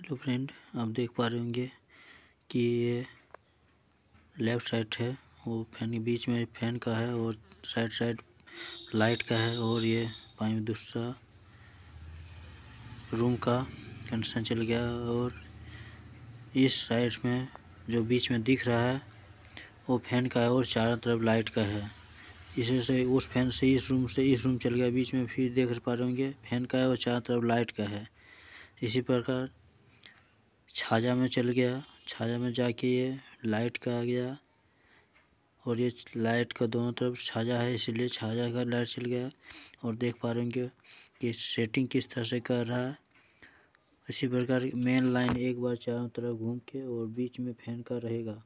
hello friend आप देख पा रहे होंगे कि ये लेफ्ट साइड है वो फैन बीच में फैन का है और साइड साइड लाइट का है और ये पानी दूसरा रूम का कंडीशन चल गया और इस साइड में जो बीच में दिख रहा है वो फैन का है और चारों तरफ लाइट का है इसी से उस फैन से इस रूम से इस रूम चल गया बीच में फिर देख पा रहे होंगे फैन का है और चारों तरफ लाइट का है इसी प्रकार छाया में चल गया छाया में जाके ये लाइट का आ गया और ये लाइट का दोनों तरफ छाया है इसीलिए छाया का लाइट चल गया और देख पा रहे होंगे कि सेटिंग किस तरह से कर रहा है इसी प्रकार मेन लाइन एक बार चारों तरफ घूम के और बीच में फैन का रहेगा